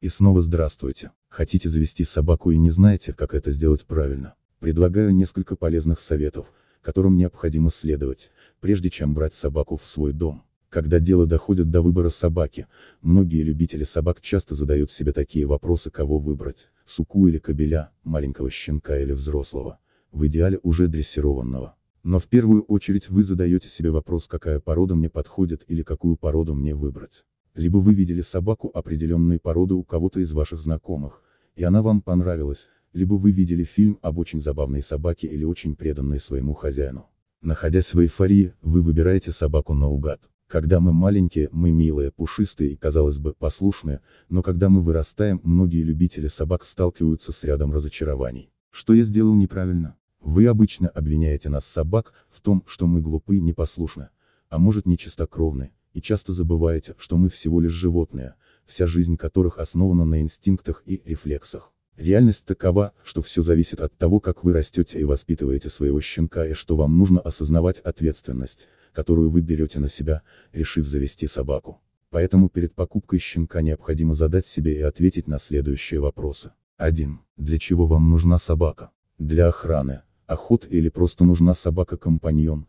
И снова здравствуйте. Хотите завести собаку и не знаете, как это сделать правильно? Предлагаю несколько полезных советов, которым необходимо следовать, прежде чем брать собаку в свой дом. Когда дело доходит до выбора собаки, многие любители собак часто задают себе такие вопросы, кого выбрать, суку или кобеля, маленького щенка или взрослого, в идеале уже дрессированного. Но в первую очередь вы задаете себе вопрос, какая порода мне подходит или какую породу мне выбрать либо вы видели собаку определенной породы у кого-то из ваших знакомых, и она вам понравилась, либо вы видели фильм об очень забавной собаке или очень преданной своему хозяину. Находясь в эйфории, вы выбираете собаку наугад. Когда мы маленькие, мы милые, пушистые и, казалось бы, послушные, но когда мы вырастаем, многие любители собак сталкиваются с рядом разочарований. Что я сделал неправильно? Вы обычно обвиняете нас собак в том, что мы глупы и непослушны, а может нечистокровны, и часто забываете, что мы всего лишь животные, вся жизнь которых основана на инстинктах и рефлексах. Реальность такова, что все зависит от того, как вы растете и воспитываете своего щенка и что вам нужно осознавать ответственность, которую вы берете на себя, решив завести собаку. Поэтому перед покупкой щенка необходимо задать себе и ответить на следующие вопросы. 1. Для чего вам нужна собака? Для охраны, охот или просто нужна собака-компаньон?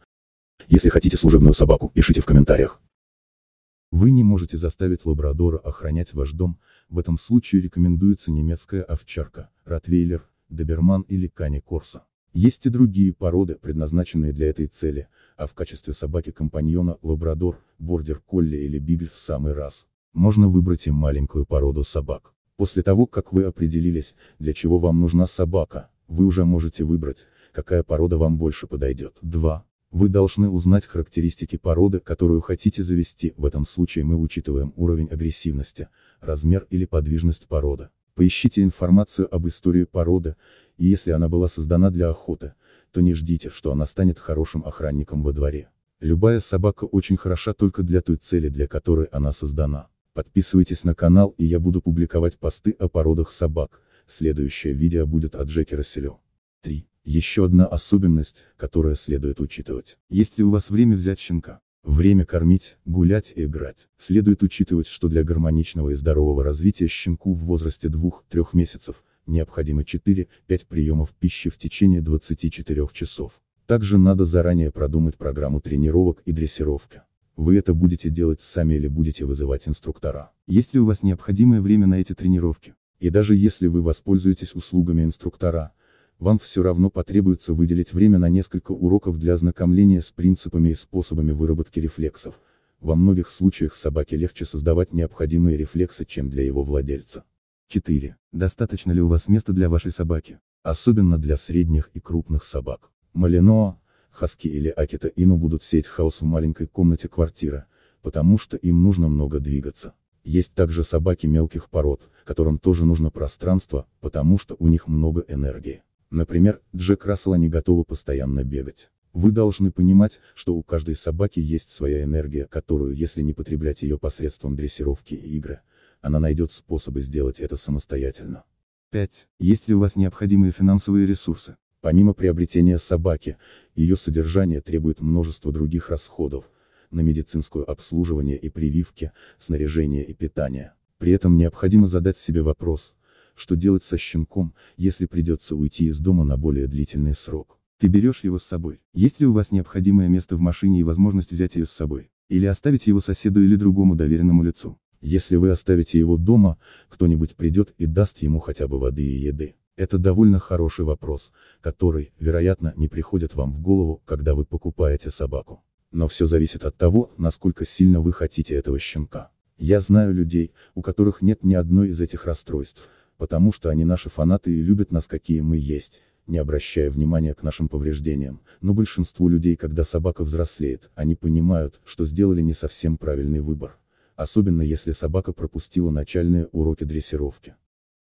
Если хотите служебную собаку, пишите в комментариях. Вы не можете заставить лабрадора охранять ваш дом, в этом случае рекомендуется немецкая овчарка, ротвейлер, доберман или кани корса. Есть и другие породы, предназначенные для этой цели, а в качестве собаки-компаньона лабрадор, бордер-колли или бигль в самый раз. Можно выбрать и маленькую породу собак. После того, как вы определились, для чего вам нужна собака, вы уже можете выбрать, какая порода вам больше подойдет. 2. Вы должны узнать характеристики породы, которую хотите завести, в этом случае мы учитываем уровень агрессивности, размер или подвижность породы. Поищите информацию об истории породы, и если она была создана для охоты, то не ждите, что она станет хорошим охранником во дворе. Любая собака очень хороша только для той цели, для которой она создана. Подписывайтесь на канал и я буду публиковать посты о породах собак, следующее видео будет от Джеки Расселю. 3. Еще одна особенность, которую следует учитывать. Если у вас время взять щенка, время кормить, гулять и играть, следует учитывать, что для гармоничного и здорового развития щенку в возрасте 2-3 месяцев необходимо 4-5 приемов пищи в течение 24 часов. Также надо заранее продумать программу тренировок и дрессировки. Вы это будете делать сами или будете вызывать инструктора. Есть ли у вас необходимое время на эти тренировки? И даже если вы воспользуетесь услугами инструктора, вам все равно потребуется выделить время на несколько уроков для ознакомления с принципами и способами выработки рефлексов. Во многих случаях собаке легче создавать необходимые рефлексы, чем для его владельца. 4. Достаточно ли у вас места для вашей собаки? Особенно для средних и крупных собак. Малиноа, Хаски или Акита Ину будут сеять хаос в маленькой комнате квартиры, потому что им нужно много двигаться. Есть также собаки мелких пород, которым тоже нужно пространство, потому что у них много энергии. Например, Джек Рассела не готова постоянно бегать. Вы должны понимать, что у каждой собаки есть своя энергия, которую, если не потреблять ее посредством дрессировки и игры, она найдет способы сделать это самостоятельно. 5. Есть ли у вас необходимые финансовые ресурсы? Помимо приобретения собаки, ее содержание требует множества других расходов, на медицинское обслуживание и прививки, снаряжение и питание. При этом необходимо задать себе вопрос, что делать со щенком, если придется уйти из дома на более длительный срок. Ты берешь его с собой. Есть ли у вас необходимое место в машине и возможность взять ее с собой? Или оставить его соседу или другому доверенному лицу? Если вы оставите его дома, кто-нибудь придет и даст ему хотя бы воды и еды. Это довольно хороший вопрос, который, вероятно, не приходит вам в голову, когда вы покупаете собаку. Но все зависит от того, насколько сильно вы хотите этого щенка. Я знаю людей, у которых нет ни одной из этих расстройств, потому что они наши фанаты и любят нас какие мы есть, не обращая внимания к нашим повреждениям, но большинству людей, когда собака взрослеет, они понимают, что сделали не совсем правильный выбор. Особенно если собака пропустила начальные уроки дрессировки.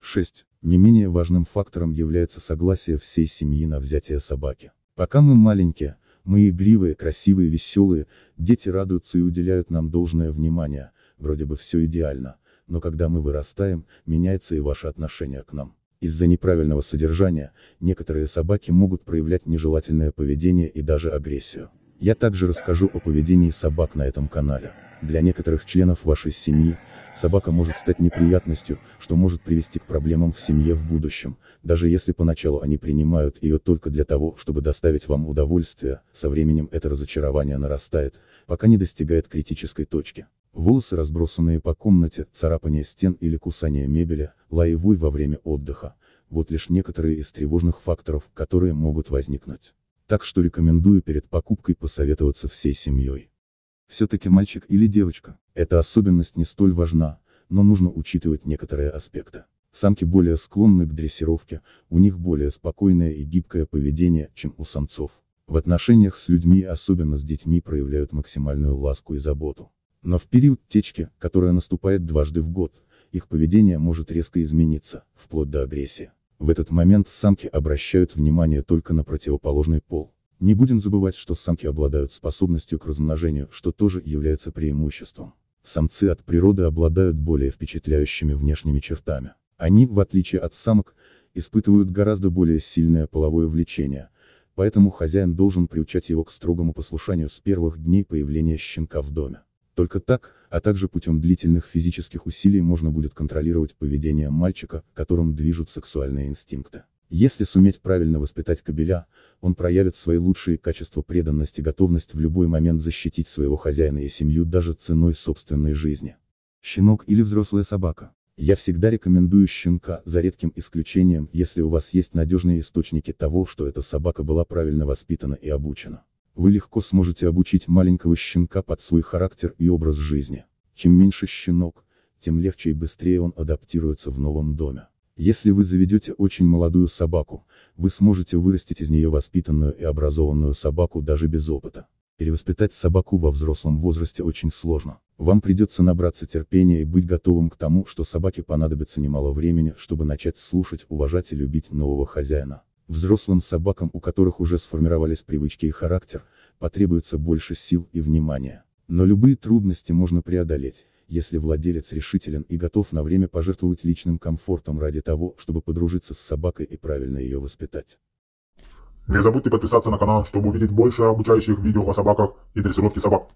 6. Не менее важным фактором является согласие всей семьи на взятие собаки. Пока мы маленькие, мы игривые, красивые, веселые, дети радуются и уделяют нам должное внимание, вроде бы все идеально, но когда мы вырастаем, меняется и ваше отношение к нам. Из-за неправильного содержания, некоторые собаки могут проявлять нежелательное поведение и даже агрессию. Я также расскажу о поведении собак на этом канале. Для некоторых членов вашей семьи, собака может стать неприятностью, что может привести к проблемам в семье в будущем, даже если поначалу они принимают ее только для того, чтобы доставить вам удовольствие, со временем это разочарование нарастает, пока не достигает критической точки. Волосы, разбросанные по комнате, царапание стен или кусание мебели, лаевой во время отдыха – вот лишь некоторые из тревожных факторов, которые могут возникнуть. Так что рекомендую перед покупкой посоветоваться всей семьей. Все-таки мальчик или девочка, эта особенность не столь важна, но нужно учитывать некоторые аспекты. Самки более склонны к дрессировке, у них более спокойное и гибкое поведение, чем у самцов. В отношениях с людьми, особенно с детьми, проявляют максимальную ласку и заботу. Но в период течки, которая наступает дважды в год, их поведение может резко измениться, вплоть до агрессии. В этот момент самки обращают внимание только на противоположный пол. Не будем забывать, что самки обладают способностью к размножению, что тоже является преимуществом. Самцы от природы обладают более впечатляющими внешними чертами. Они, в отличие от самок, испытывают гораздо более сильное половое влечение, поэтому хозяин должен приучать его к строгому послушанию с первых дней появления щенка в доме. Только так, а также путем длительных физических усилий можно будет контролировать поведение мальчика, которым движут сексуальные инстинкты. Если суметь правильно воспитать кобеля, он проявит свои лучшие качества преданности, и готовность в любой момент защитить своего хозяина и семью даже ценой собственной жизни. Щенок или взрослая собака. Я всегда рекомендую щенка, за редким исключением, если у вас есть надежные источники того, что эта собака была правильно воспитана и обучена вы легко сможете обучить маленького щенка под свой характер и образ жизни. Чем меньше щенок, тем легче и быстрее он адаптируется в новом доме. Если вы заведете очень молодую собаку, вы сможете вырастить из нее воспитанную и образованную собаку даже без опыта. Перевоспитать собаку во взрослом возрасте очень сложно. Вам придется набраться терпения и быть готовым к тому, что собаке понадобится немало времени, чтобы начать слушать, уважать и любить нового хозяина. Взрослым собакам, у которых уже сформировались привычки и характер, потребуется больше сил и внимания. Но любые трудности можно преодолеть, если владелец решителен и готов на время пожертвовать личным комфортом ради того, чтобы подружиться с собакой и правильно ее воспитать. Не забудьте подписаться на канал, чтобы увидеть больше обучающих видео о собаках и дрессировке собак.